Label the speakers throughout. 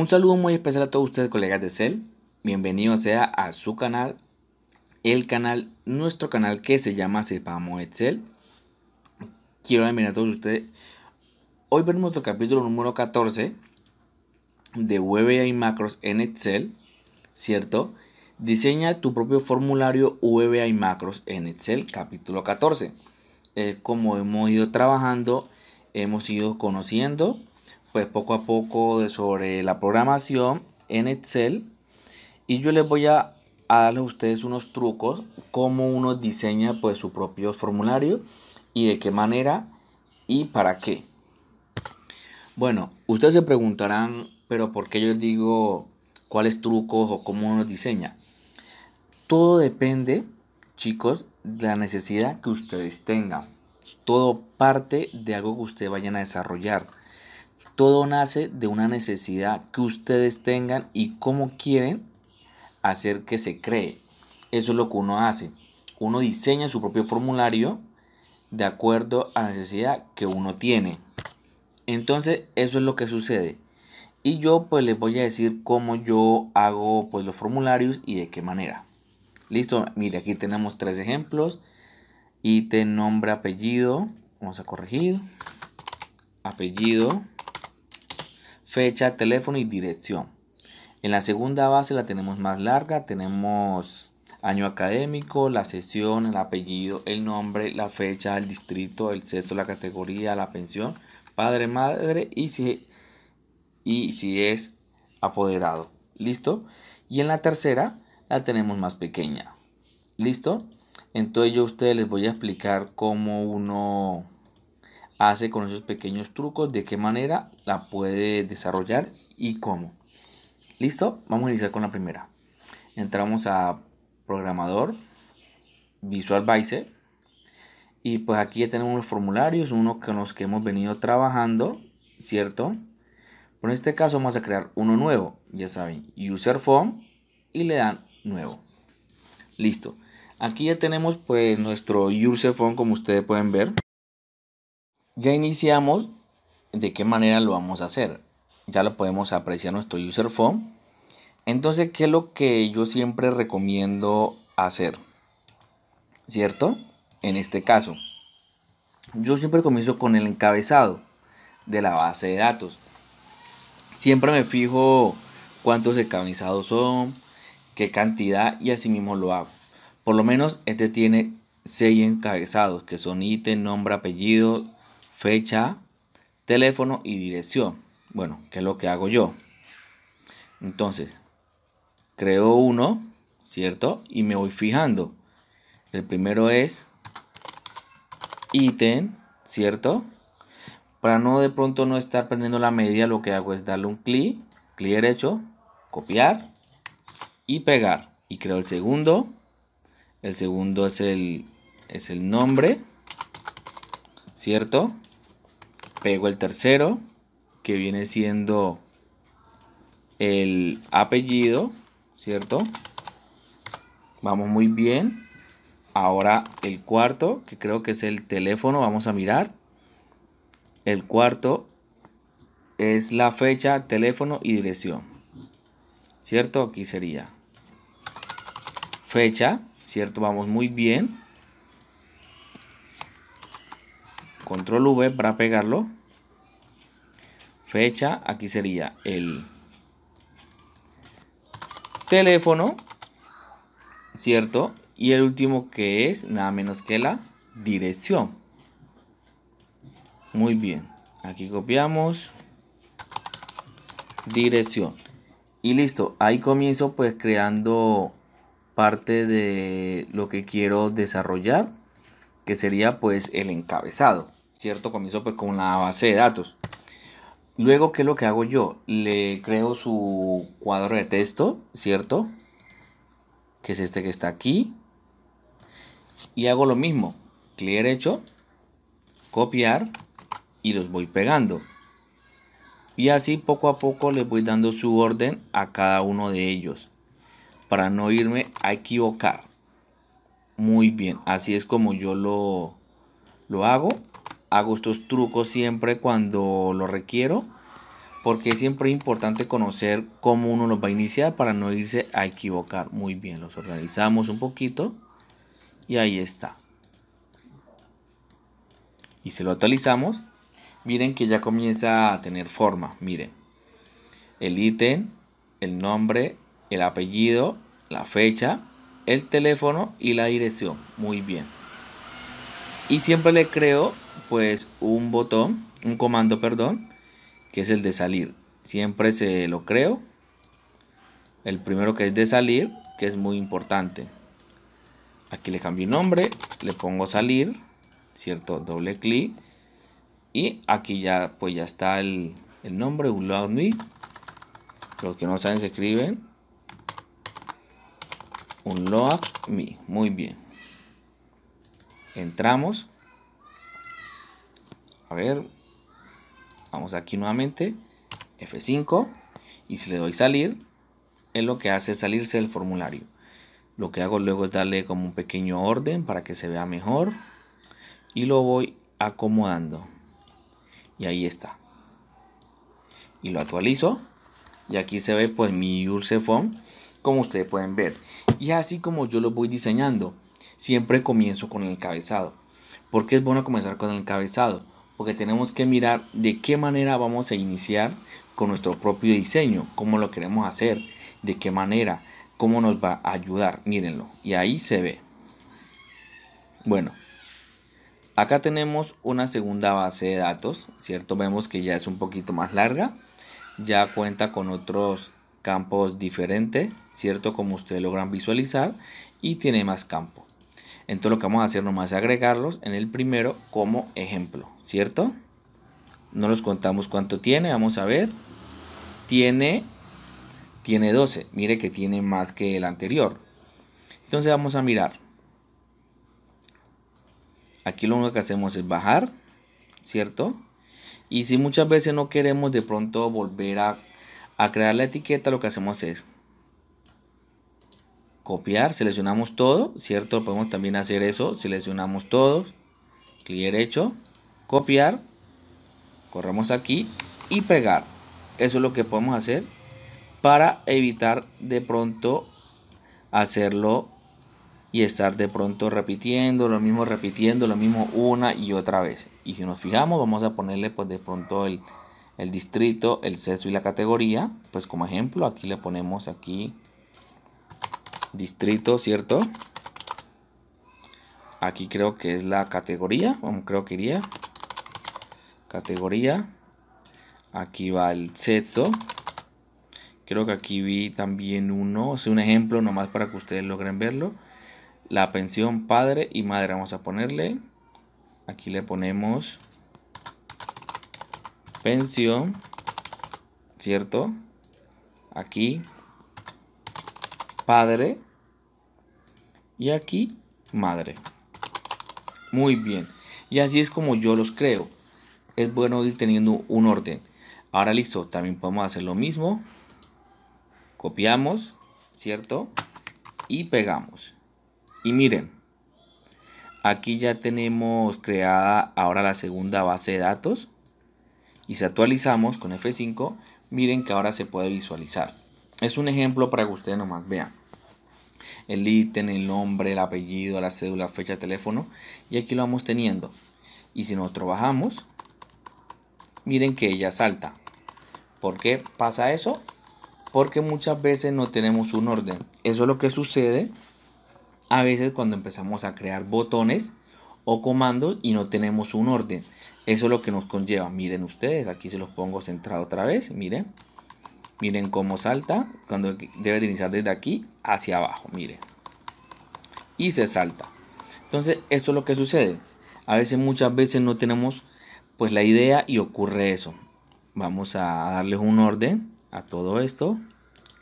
Speaker 1: Un saludo muy especial a todos ustedes, colegas de Excel Bienvenidos sea a su canal, el canal, nuestro canal que se llama Sepamos Excel. Quiero bien a todos ustedes. Hoy veremos nuestro capítulo número 14 de VBA y macros en Excel, ¿cierto? Diseña tu propio formulario VBA macros en Excel, capítulo 14. Eh, como hemos ido trabajando, hemos ido conociendo pues poco a poco sobre la programación en Excel y yo les voy a, a darles a ustedes unos trucos cómo uno diseña pues su propio formulario y de qué manera y para qué. Bueno, ustedes se preguntarán, pero ¿por qué yo les digo cuáles trucos o cómo uno diseña? Todo depende, chicos, de la necesidad que ustedes tengan. Todo parte de algo que ustedes vayan a desarrollar todo nace de una necesidad que ustedes tengan y cómo quieren hacer que se cree. Eso es lo que uno hace. Uno diseña su propio formulario de acuerdo a la necesidad que uno tiene. Entonces, eso es lo que sucede. Y yo pues les voy a decir cómo yo hago pues los formularios y de qué manera. Listo, mire, aquí tenemos tres ejemplos. Ítem, nombre, apellido. Vamos a corregir. Apellido fecha, teléfono y dirección. En la segunda base la tenemos más larga, tenemos año académico, la sesión, el apellido, el nombre, la fecha, el distrito, el sexo, la categoría, la pensión, padre, madre y si, y si es apoderado. ¿Listo? Y en la tercera la tenemos más pequeña. ¿Listo? Entonces yo a ustedes les voy a explicar cómo uno hace con esos pequeños trucos, de qué manera la puede desarrollar y cómo. Listo, vamos a iniciar con la primera. Entramos a programador, Visual Basic. Y pues aquí ya tenemos los formularios, uno con los que hemos venido trabajando, ¿cierto? Pero en este caso vamos a crear uno nuevo, ya saben, User y le dan nuevo. Listo. Aquí ya tenemos pues nuestro User como ustedes pueden ver ya iniciamos de qué manera lo vamos a hacer. Ya lo podemos apreciar nuestro user form. Entonces, ¿qué es lo que yo siempre recomiendo hacer? ¿Cierto? En este caso, yo siempre comienzo con el encabezado de la base de datos. Siempre me fijo cuántos encabezados son, qué cantidad y así mismo lo hago. Por lo menos este tiene 6 encabezados que son ítem, nombre, apellido, fecha, teléfono y dirección. Bueno, que es lo que hago yo? Entonces, creo uno, ¿cierto? Y me voy fijando. El primero es ítem, ¿cierto? Para no de pronto no estar perdiendo la media lo que hago es darle un clic, clic derecho, copiar y pegar. Y creo el segundo. El segundo es el, es el nombre, ¿cierto? pego el tercero, que viene siendo el apellido, ¿cierto? Vamos muy bien. Ahora el cuarto, que creo que es el teléfono, vamos a mirar. El cuarto es la fecha, teléfono y dirección. ¿Cierto? Aquí sería fecha, ¿cierto? Vamos muy bien. control V para pegarlo. Fecha, aquí sería el teléfono, ¿cierto? Y el último que es nada menos que la dirección. Muy bien, aquí copiamos dirección. Y listo, ahí comienzo pues creando parte de lo que quiero desarrollar, que sería pues el encabezado. ¿cierto? Comienzo pues con la base de datos. Luego, ¿qué es lo que hago yo? Le creo su cuadro de texto, ¿cierto? Que es este que está aquí. Y hago lo mismo. Clic derecho, copiar y los voy pegando. Y así poco a poco les voy dando su orden a cada uno de ellos. Para no irme a equivocar. Muy bien, así es como yo lo, lo hago hago estos trucos siempre cuando lo requiero. Porque es siempre importante conocer cómo uno los va a iniciar para no irse a equivocar. Muy bien, los organizamos un poquito. Y ahí está. Y si lo actualizamos, miren que ya comienza a tener forma. Miren, el ítem, el nombre, el apellido, la fecha, el teléfono y la dirección. Muy bien. Y siempre le creo pues un botón, un comando, perdón, que es el de salir. Siempre se lo creo. El primero que es de salir, que es muy importante. Aquí le cambio nombre, le pongo salir, cierto, doble clic. Y aquí ya, pues ya está el, nombre, un Me. Los que no saben se escriben unlogme Me. Muy bien. Entramos. A ver, vamos aquí nuevamente, F5, y si le doy salir, es lo que hace es salirse del formulario. Lo que hago luego es darle como un pequeño orden para que se vea mejor y lo voy acomodando. Y ahí está. Y lo actualizo y aquí se ve pues mi dulce form como ustedes pueden ver. Y así como yo lo voy diseñando, siempre comienzo con el encabezado. porque es bueno comenzar con el cabezado porque tenemos que mirar de qué manera vamos a iniciar con nuestro propio diseño, cómo lo queremos hacer, de qué manera, cómo nos va a ayudar, mírenlo, y ahí se ve. Bueno, acá tenemos una segunda base de datos, ¿cierto? Vemos que ya es un poquito más larga, ya cuenta con otros campos diferentes, ¿cierto? Como ustedes logran visualizar, y tiene más campo. Entonces lo que vamos a hacer nomás es agregarlos en el primero como ejemplo, ¿cierto? No los contamos cuánto tiene, vamos a ver. Tiene, tiene 12, mire que tiene más que el anterior. Entonces vamos a mirar. Aquí lo único que hacemos es bajar, ¿cierto? Y si muchas veces no queremos de pronto volver a crear la etiqueta, lo que hacemos es copiar, seleccionamos todo, ¿cierto? Podemos también hacer eso, seleccionamos todos, clic derecho, copiar, corremos aquí y pegar. Eso es lo que podemos hacer para evitar de pronto hacerlo y estar de pronto repitiendo lo mismo, repitiendo lo mismo una y otra vez. Y si nos fijamos, vamos a ponerle pues de pronto el, el distrito, el sexo y la categoría. Pues como ejemplo, aquí le ponemos aquí distrito, ¿cierto? Aquí creo que es la categoría, creo que iría. Categoría. Aquí va el sexo. Creo que aquí vi también uno, es un ejemplo nomás para que ustedes logren verlo. La pensión padre y madre, vamos a ponerle. Aquí le ponemos pensión, ¿cierto? Aquí padre. Y aquí madre. Muy bien. Y así es como yo los creo. Es bueno ir teniendo un orden. Ahora listo, también podemos hacer lo mismo. Copiamos, ¿cierto? Y pegamos. Y miren, aquí ya tenemos creada ahora la segunda base de datos. Y si actualizamos con F5, miren que ahora se puede visualizar. Es un ejemplo para que ustedes nomás vean el ítem, el nombre, el apellido, la cédula, fecha, teléfono. Y aquí lo vamos teniendo. Y si nosotros bajamos, miren que ella salta. ¿Por qué pasa eso? Porque muchas veces no tenemos un orden. Eso es lo que sucede a veces cuando empezamos a crear botones o comandos y no tenemos un orden. Eso es lo que nos conlleva. Miren ustedes, aquí se los pongo centrado otra vez. Miren. Miren cómo salta cuando debe de iniciar desde aquí hacia abajo. Miren. Y se salta. Entonces, eso es lo que sucede. A veces, muchas veces no tenemos pues la idea y ocurre eso. Vamos a darles un orden a todo esto.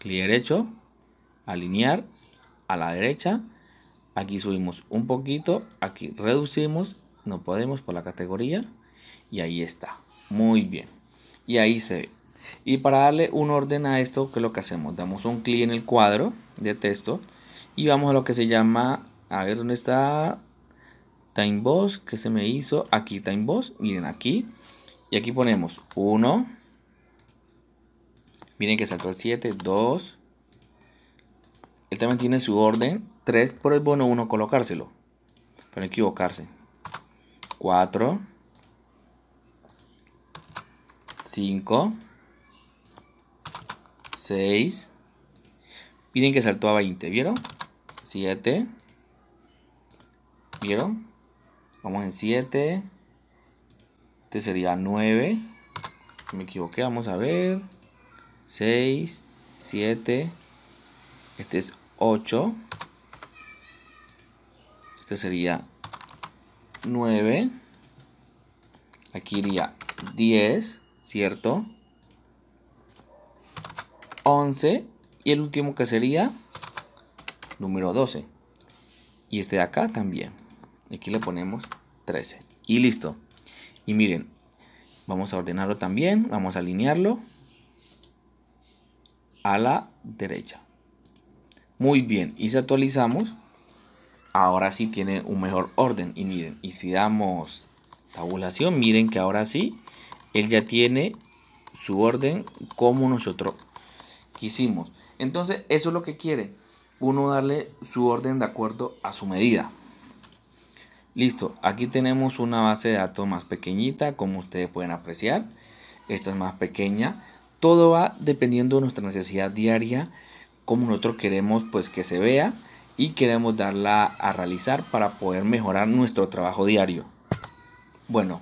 Speaker 1: Clic derecho, alinear a la derecha. Aquí subimos un poquito, aquí reducimos, no podemos por la categoría y ahí está. Muy bien. Y ahí se y para darle un orden a esto, ¿qué es lo que hacemos? Damos un clic en el cuadro de texto y vamos a lo que se llama, a ver dónde está TimeBoss, que se me hizo, aquí TimeBoss, miren aquí, y aquí ponemos 1, miren que saltó el 7, 2, él también tiene su orden, 3, por el bono 1, colocárselo, para no equivocarse, 4, 5, 6. Miren que saltó a 20, ¿vieron? 7. ¿Vieron? Vamos en 7. Este sería 9. Me equivoqué, vamos a ver. 6, 7. Este es 8. Este sería 9. Aquí iría 10, ¿cierto? 11 y el último que sería número 12. Y este de acá también. Aquí le ponemos 13. Y listo. Y miren, vamos a ordenarlo también. Vamos a alinearlo a la derecha. Muy bien. Y si actualizamos, ahora sí tiene un mejor orden. Y miren, y si damos tabulación, miren que ahora sí, él ya tiene su orden como nosotros quisimos. Entonces, eso es lo que quiere. Uno darle su orden de acuerdo a su medida. Listo, aquí tenemos una base de datos más pequeñita, como ustedes pueden apreciar. Esta es más pequeña. Todo va dependiendo de nuestra necesidad diaria, como nosotros queremos pues que se vea y queremos darla a realizar para poder mejorar nuestro trabajo diario. Bueno,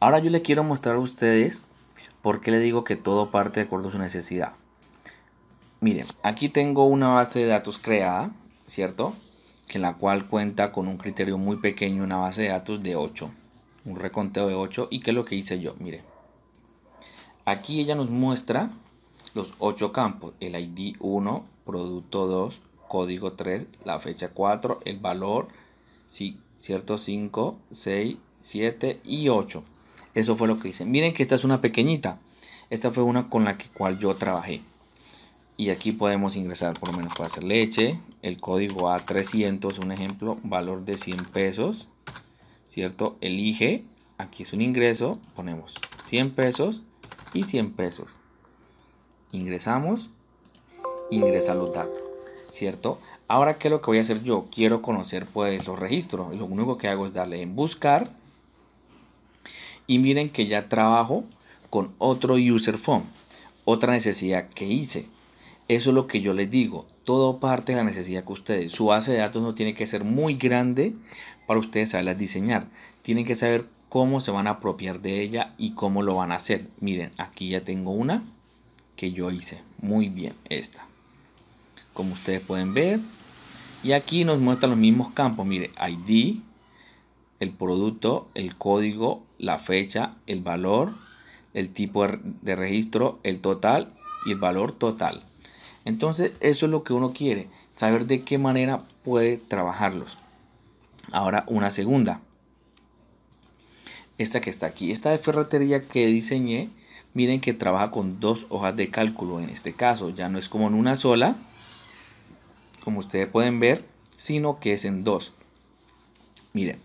Speaker 1: ahora yo le quiero mostrar a ustedes por qué le digo que todo parte de acuerdo a su necesidad. Miren, aquí tengo una base de datos creada, ¿cierto? Que la cual cuenta con un criterio muy pequeño, una base de datos de 8. Un reconteo de 8. ¿Y qué es lo que hice yo? Miren. Aquí ella nos muestra los 8 campos. El ID 1, producto 2, código 3, la fecha 4, el valor, ¿cierto? 5, 6, 7 y 8. Eso fue lo que hice. Miren que esta es una pequeñita. Esta fue una con la que cual yo trabajé y aquí podemos ingresar por lo menos puede hacer leche el código A300 un ejemplo valor de 100 pesos cierto elige aquí es un ingreso ponemos 100 pesos y 100 pesos ingresamos ingresa los datos cierto ahora qué es lo que voy a hacer yo quiero conocer pues los registros lo único que hago es darle en buscar y miren que ya trabajo con otro user form otra necesidad que hice eso es lo que yo les digo. Todo parte de la necesidad que ustedes. Su base de datos no tiene que ser muy grande para ustedes saberlas diseñar. Tienen que saber cómo se van a apropiar de ella y cómo lo van a hacer. Miren, aquí ya tengo una que yo hice. Muy bien, esta. Como ustedes pueden ver. Y aquí nos muestran los mismos campos. Mire, ID, el producto, el código, la fecha, el valor, el tipo de registro, el total y el valor total. Entonces, eso es lo que uno quiere, saber de qué manera puede trabajarlos. Ahora, una segunda. Esta que está aquí, esta de ferretería que diseñé, miren que trabaja con dos hojas de cálculo en este caso, ya no es como en una sola, como ustedes pueden ver, sino que es en dos. Miren,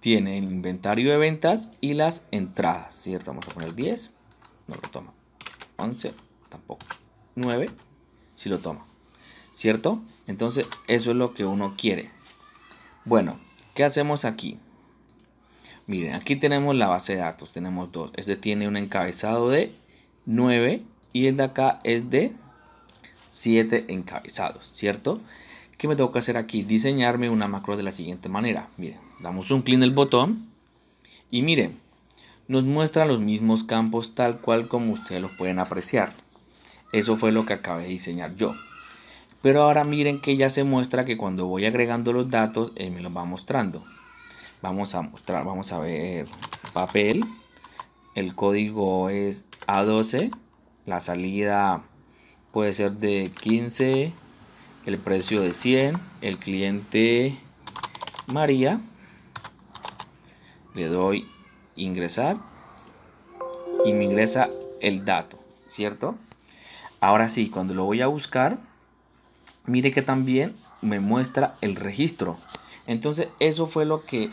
Speaker 1: tiene el inventario de ventas y las entradas, ¿cierto? Vamos a poner 10, no lo toma, 11, tampoco, 9, si lo toma. ¿Cierto? Entonces, eso es lo que uno quiere. Bueno, ¿qué hacemos aquí? Miren, aquí tenemos la base de datos, tenemos dos. Este tiene un encabezado de 9 y el de acá es de 7 encabezados, ¿cierto? ¿Qué me tengo que hacer aquí? Diseñarme una macro de la siguiente manera. Miren, damos un clic en el botón y miren, nos muestra los mismos campos tal cual como ustedes los pueden apreciar. Eso fue lo que acabé de diseñar yo. Pero ahora miren que ya se muestra que cuando voy agregando los datos, él eh, me los va mostrando. Vamos a mostrar, vamos a ver papel. El código es A12. La salida puede ser de 15. El precio de 100. El cliente María. Le doy ingresar. Y me ingresa el dato, ¿cierto? Ahora sí, cuando lo voy a buscar, mire que también me muestra el registro. Entonces, eso fue lo que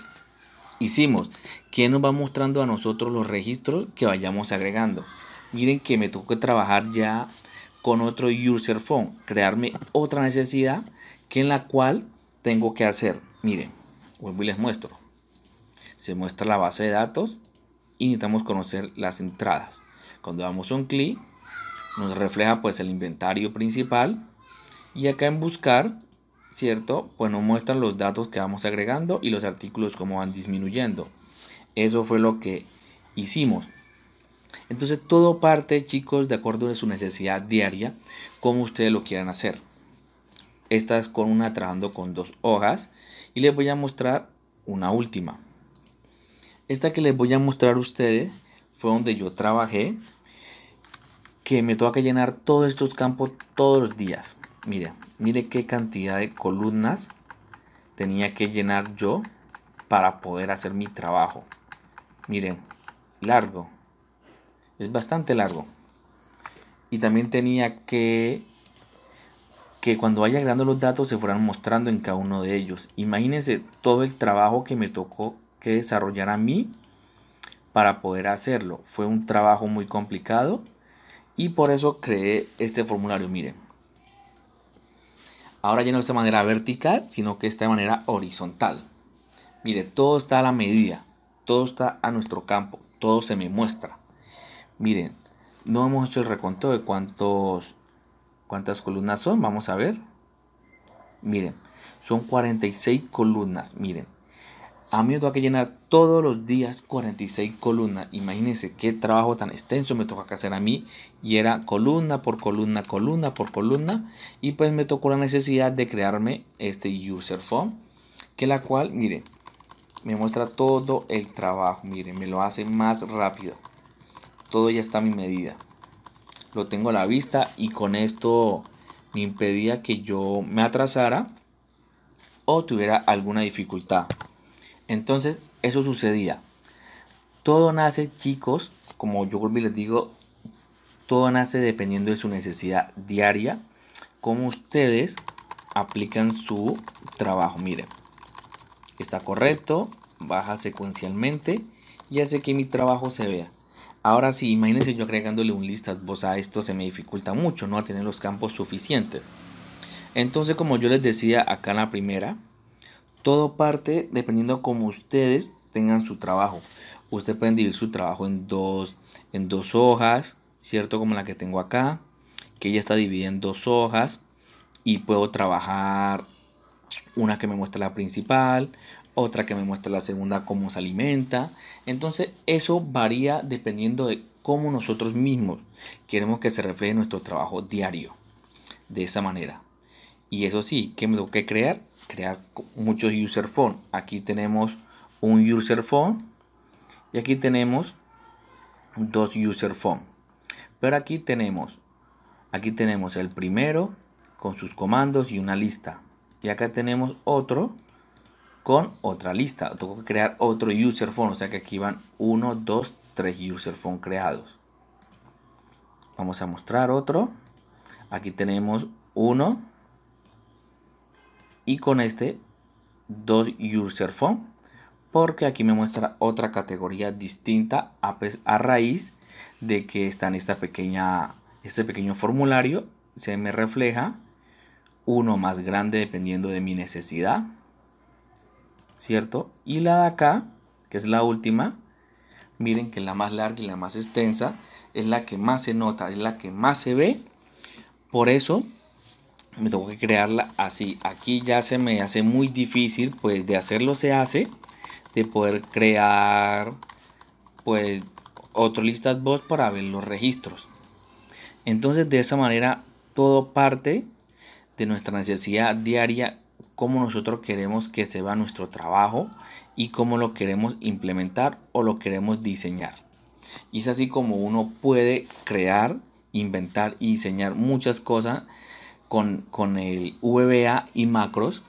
Speaker 1: hicimos. Que nos va mostrando a nosotros los registros que vayamos agregando. Miren que me tocó trabajar ya con otro user phone, crearme otra necesidad que en la cual tengo que hacer. Miren, vuelvo y les muestro. Se muestra la base de datos y necesitamos conocer las entradas. Cuando damos un clic, nos refleja pues el inventario principal y acá en buscar cierto pues nos muestran los datos que vamos agregando y los artículos como van disminuyendo eso fue lo que hicimos entonces todo parte chicos de acuerdo a su necesidad diaria como ustedes lo quieran hacer esta es con una trabajando con dos hojas y les voy a mostrar una última esta que les voy a mostrar a ustedes fue donde yo trabajé que me toca llenar todos estos campos todos los días. Mire, mire qué cantidad de columnas tenía que llenar yo para poder hacer mi trabajo. Miren, largo. Es bastante largo. Y también tenía que que cuando vaya agregando los datos se fueran mostrando en cada uno de ellos. Imagínense todo el trabajo que me tocó que desarrollar a mí para poder hacerlo. Fue un trabajo muy complicado y por eso creé este formulario, miren. Ahora ya no está de manera vertical, sino que está de manera horizontal. Mire, todo está a la medida, todo está a nuestro campo, todo se me muestra. Miren, no hemos hecho el recuento de cuántos, cuántas columnas son, vamos a ver. Miren, son 46 columnas, miren. A mí me toca llenar todos los días 46 columnas. Imagínense qué trabajo tan extenso me toca hacer a mí. Y era columna por columna, columna por columna. Y pues me tocó la necesidad de crearme este user form. Que la cual, mire, me muestra todo el trabajo. Mire, me lo hace más rápido. Todo ya está a mi medida. Lo tengo a la vista y con esto me impedía que yo me atrasara o tuviera alguna dificultad. Entonces, eso sucedía. Todo nace, chicos, como yo les digo, todo nace dependiendo de su necesidad diaria, como ustedes aplican su trabajo. Miren, está correcto, baja secuencialmente y hace que mi trabajo se vea. Ahora sí, imagínense yo agregándole un listas vos a esto se me dificulta mucho, no a tener los campos suficientes. Entonces, como yo les decía acá en la primera, todo parte dependiendo cómo ustedes tengan su trabajo. Ustedes pueden dividir su trabajo en dos, en dos hojas, ¿cierto? Como la que tengo acá, que ella está dividida en dos hojas y puedo trabajar una que me muestra la principal, otra que me muestra la segunda cómo se alimenta. Entonces eso varía dependiendo de cómo nosotros mismos queremos que se refleje nuestro trabajo diario. De esa manera. Y eso sí, que me tengo que crear crear muchos user phone. Aquí tenemos un user phone y aquí tenemos dos user phone. Pero aquí tenemos, aquí tenemos el primero con sus comandos y una lista. Y acá tenemos otro con otra lista. Tengo que crear otro user phone. O sea que aquí van 1, 2, 3 user phone creados. Vamos a mostrar otro. Aquí tenemos uno y con este dos user phone porque aquí me muestra otra categoría distinta a, a raíz de que está en esta pequeña, este pequeño formulario se me refleja uno más grande dependiendo de mi necesidad cierto y la de acá que es la última miren que la más larga y la más extensa es la que más se nota es la que más se ve por eso me tengo que crearla así aquí ya se me hace muy difícil pues de hacerlo se hace de poder crear pues otro listas voz para ver los registros entonces de esa manera todo parte de nuestra necesidad diaria cómo nosotros queremos que se vea nuestro trabajo y cómo lo queremos implementar o lo queremos diseñar y es así como uno puede crear inventar y diseñar muchas cosas con, el VBA y macros,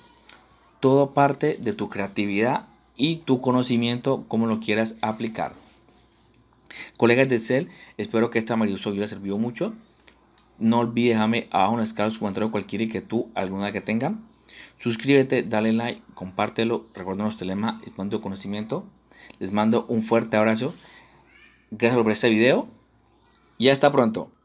Speaker 1: todo parte de tu creatividad y tu conocimiento, como lo quieras aplicar. Colegas de Excel, espero que esta maravillosa video les sirvió mucho. No olvides dejarme abajo en la escala Cualquiera comentario que tú alguna que tengan. Suscríbete, dale like, compártelo, Recuerda nuestro lema. Y tu conocimiento. Les mando un fuerte abrazo. Gracias por este video y hasta pronto.